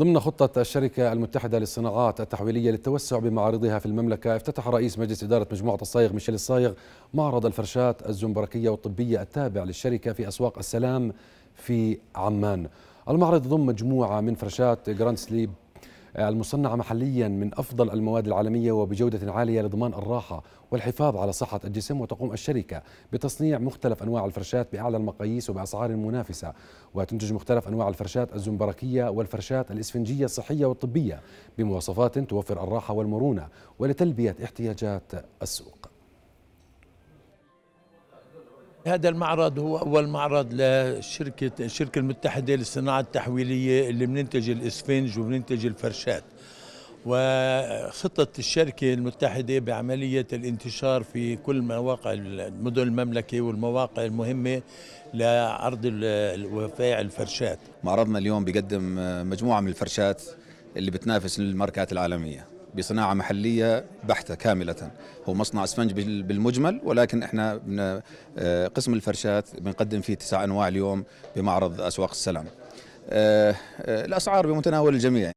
ضمن خطة الشركة المتحدة للصناعات التحويلية للتوسع بمعارضها في المملكة افتتح رئيس مجلس إدارة مجموعة الصايغ ميشيل الصايغ معرض الفرشات الزنبركية والطبية التابع للشركة في أسواق السلام في عمان المعرض يضم مجموعة من فرشات جراند سليب المصنعة محليا من أفضل المواد العالمية وبجودة عالية لضمان الراحة والحفاظ على صحة الجسم وتقوم الشركة بتصنيع مختلف أنواع الفرشات بأعلى المقاييس وبأسعار منافسة وتنتج مختلف أنواع الفرشات الزنبركية والفرشات الإسفنجية الصحية والطبية بمواصفات توفر الراحة والمرونة ولتلبية احتياجات السوق هذا المعرض هو أول معرض لشركة الشركة المتحدة للصناعة التحويلية اللي بننتج الإسفنج وبننتج الفرشات وخطة الشركة المتحدة بعملية الانتشار في كل مواقع مدن المملكة والمواقع المهمة لعرض وبيع الفرشات معرضنا اليوم بيقدم مجموعة من الفرشات اللي بتنافس الماركات العالمية بصناعه محليه بحته كامله هو مصنع اسفنج بالمجمل ولكن احنا من آه، قسم الفرشات بنقدم فيه تسع انواع اليوم بمعرض اسواق السلام آه، آه، الاسعار بمتناول الجميع